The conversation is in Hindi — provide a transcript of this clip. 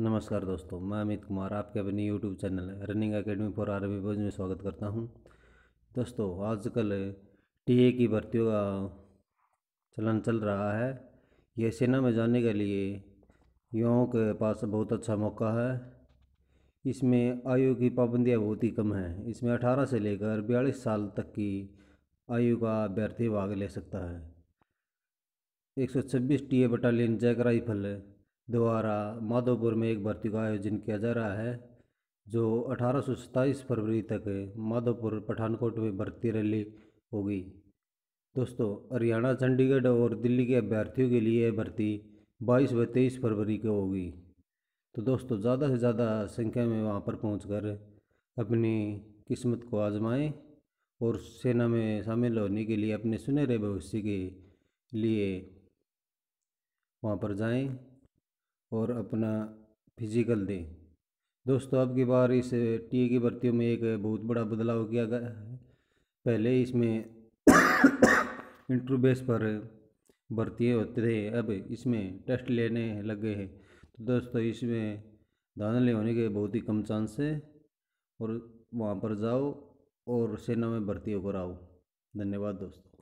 नमस्कार दोस्तों मैं अमित कुमार आपके अपने YouTube channel running academy for आरबी बोज में स्वागत करता हूं दोस्तों आजकल टीए की भर्तियों का चलन चल रहा है ये सेना में जाने के लिए युवाओं के पास बहुत अच्छा मौका है इसमें आयु की पाबंदियाँ बहुत ही कम हैं इसमें अठारह से लेकर बयालीस साल तक की आयु का अभ्यर्थी भाग ले सकता है एक T A battalion JAK rifle द्वारा माधोपुर में एक भर्ती का आयोजन किया जा रहा है जो अठारह फरवरी तक माधोपुर पठानकोट में भर्ती रैली होगी दोस्तों हरियाणा चंडीगढ़ और दिल्ली के अभ्यर्थियों के लिए भर्ती बाईस व तेईस फरवरी को होगी तो दोस्तों ज़्यादा से ज़्यादा संख्या में वहाँ पर पहुँच अपनी किस्मत को आजमाएं और सेना में शामिल होने के लिए अपने सुनहरे भविष्य के लिए वहाँ पर जाएं और अपना फिजिकल दें दोस्तों अब की बार इस टी की भर्तियों में एक बहुत बड़ा बदलाव किया गया है पहले इसमें इंटरव्यू बेस पर भर्ती होते थे अब इसमें टेस्ट लेने लगे हैं तो दोस्तों इसमें धांधली होने के बहुत ही कम चांस है और वहाँ पर जाओ और सेना में भर्ती होकर आओ धन्यवाद दोस्तों